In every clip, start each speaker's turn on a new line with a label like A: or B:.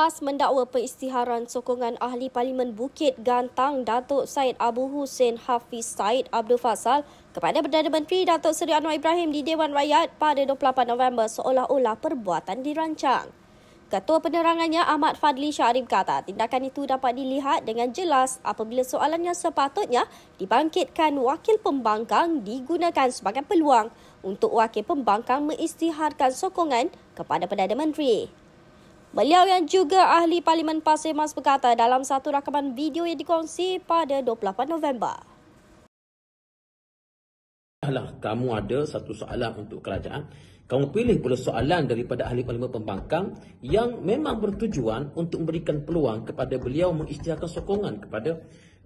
A: Pas mendakwa peristiharan sokongan Ahli Parlimen Bukit Gantang Datuk Said Abu Hussein Hafiz Said Abdul Fasal kepada Perdana Menteri Datuk Seri Anwar Ibrahim di Dewan Rakyat pada 28 November seolah-olah perbuatan dirancang. Ketua penerangannya Ahmad Fadli Syarif kata tindakan itu dapat dilihat dengan jelas apabila soalan yang sepatutnya dibangkitkan wakil pembangkang digunakan sebagai peluang untuk wakil pembangkang mengistiharkan sokongan kepada Perdana Menteri. Beliau yang juga ahli Parlimen Pasir Mas berkata dalam satu rakaman video yang dikongsi pada 28 November.
B: Alah, kamu ada satu soalan untuk kerajaan. Kamu pilih pula soalan daripada ahli Parlimen Pembangkang yang memang bertujuan untuk memberikan peluang kepada beliau mengisytiharkan sokongan kepada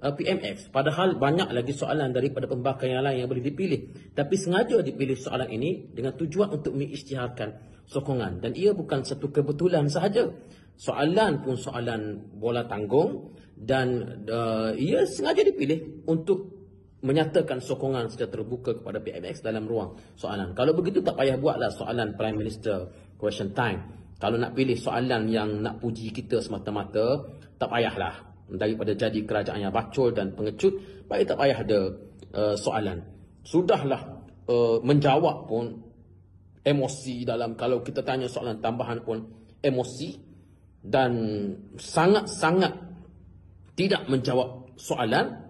B: Eh, PMF padahal banyak lagi soalan daripada pembakar yang lain yang boleh dipilih tapi sengaja dipilih soalan ini dengan tujuan untuk mengisytiharkan sokongan dan ia bukan satu kebetulan sahaja soalan pun soalan bola tanggung dan uh, ia sengaja dipilih untuk menyatakan sokongan secara terbuka kepada PMX dalam ruang soalan kalau begitu tak payah buatlah soalan Prime Minister Question Time kalau nak pilih soalan yang nak puji kita semata-mata tak payahlah daripada jadi kerajaan yang bacol dan pengecut baik tak payah ada uh, soalan sudahlah uh, menjawab pun emosi dalam kalau kita tanya soalan tambahan pun emosi dan sangat-sangat tidak menjawab soalan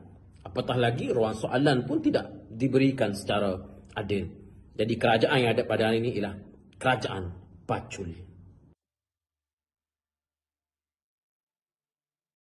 B: apatah lagi ruang soalan pun tidak diberikan secara adil jadi kerajaan yang ada pada hari ini ialah kerajaan pacul